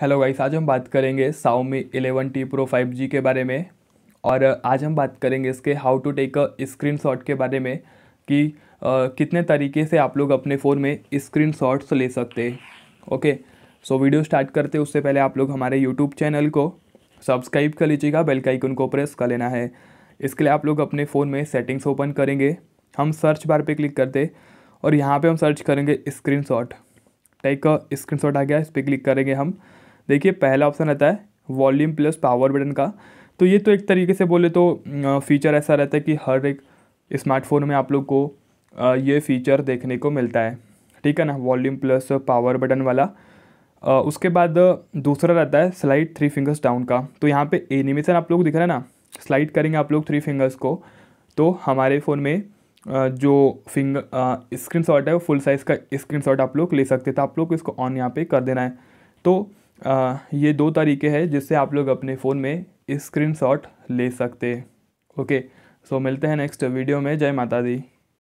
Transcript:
hello guys आज हम बात करेंगे Xiaomi eleven T pro five G के बारे में और आज हम बात करेंगे इसके how to take a shot के बारे में कि आ, कितने तरीके से आप लोग अपने फ़ोन में शॉट्स ले सकते हैं ओके सो वीडियो स्टार्ट करते उससे पहले आप लोग हमारे यूट्यूब चैनल को सब्सक्राइब कर लीजिएगा बेल का आइकन को प्रेस कर लेना है इसके लिए आप लोग अपने फ़ोन में सेटिंग्स ओपन करेंगे हम सर्च बार पर क्लिक करते और यहाँ पर हम सर्च करेंगे screenshot take a screenshot आ गया इस पर क्लिक करेंगे हम देखिए पहला ऑप्शन रहता है वॉल्यूम प्लस पावर बटन का तो ये तो एक तरीके से बोले तो फीचर ऐसा रहता है कि हर एक स्मार्टफोन में आप लोग को ये फीचर देखने को मिलता है ठीक है ना वॉल्यूम प्लस पावर बटन वाला उसके बाद दूसरा रहता है स्लाइड थ्री फिंगर्स डाउन का तो यहाँ पे एनिमेशन आप लोग दिख रहा है ना स्लाइड करेंगे आप लोग थ्री फिंगर्स को तो हमारे फ़ोन में जो फिंगर स्क्रीन शॉट है वो फुल साइज़ का स्क्रीन शॉट आप लोग ले सकते तो आप लोग इसको ऑन यहाँ पर कर देना है तो आ, ये दो तरीके हैं जिससे आप लोग अपने फ़ोन में स्क्रीनशॉट ले सकते ओके सो मिलते हैं नेक्स्ट वीडियो में जय माता दी